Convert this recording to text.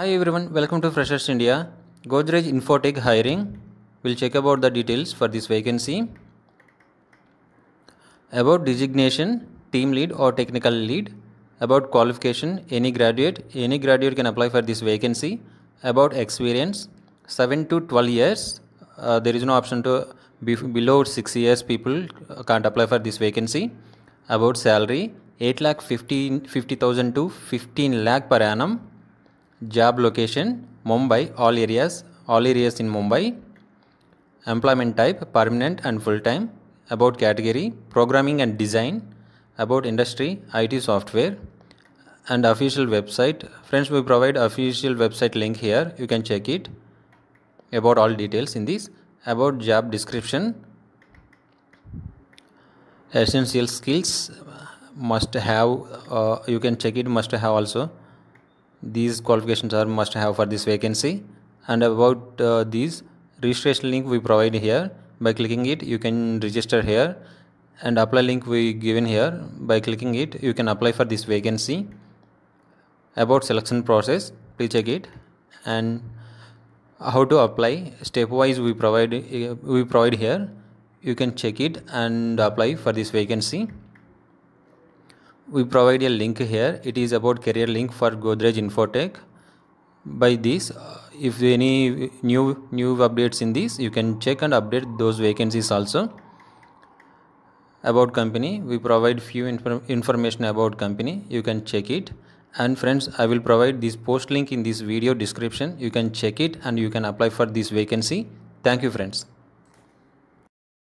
Hi everyone, welcome to Freshers India. Godrej Infotech hiring. We'll check about the details for this vacancy. About designation, team lead or technical lead. About qualification, any graduate. Any graduate can apply for this vacancy. About experience, 7 to 12 years. Uh, there is no option to be below 6 years people uh, can't apply for this vacancy. About salary, 8 lakh 15, 50,000 to 15 lakh per annum job location Mumbai, all areas, all areas in Mumbai, employment type, permanent and full-time, about category, programming and design, about industry, IT software, and official website. Friends, we provide official website link here. You can check it about all details in this, about job description, essential skills must have, uh, you can check it must have also these qualifications are must have for this vacancy and about uh, these registration link we provide here by clicking it you can register here and apply link we given here by clicking it you can apply for this vacancy about selection process please check it and how to apply stepwise we provide uh, we provide here you can check it and apply for this vacancy we provide a link here it is about career link for godrej infotech by this uh, if any new new updates in this you can check and update those vacancies also about company we provide few inform information about company you can check it and friends i will provide this post link in this video description you can check it and you can apply for this vacancy thank you friends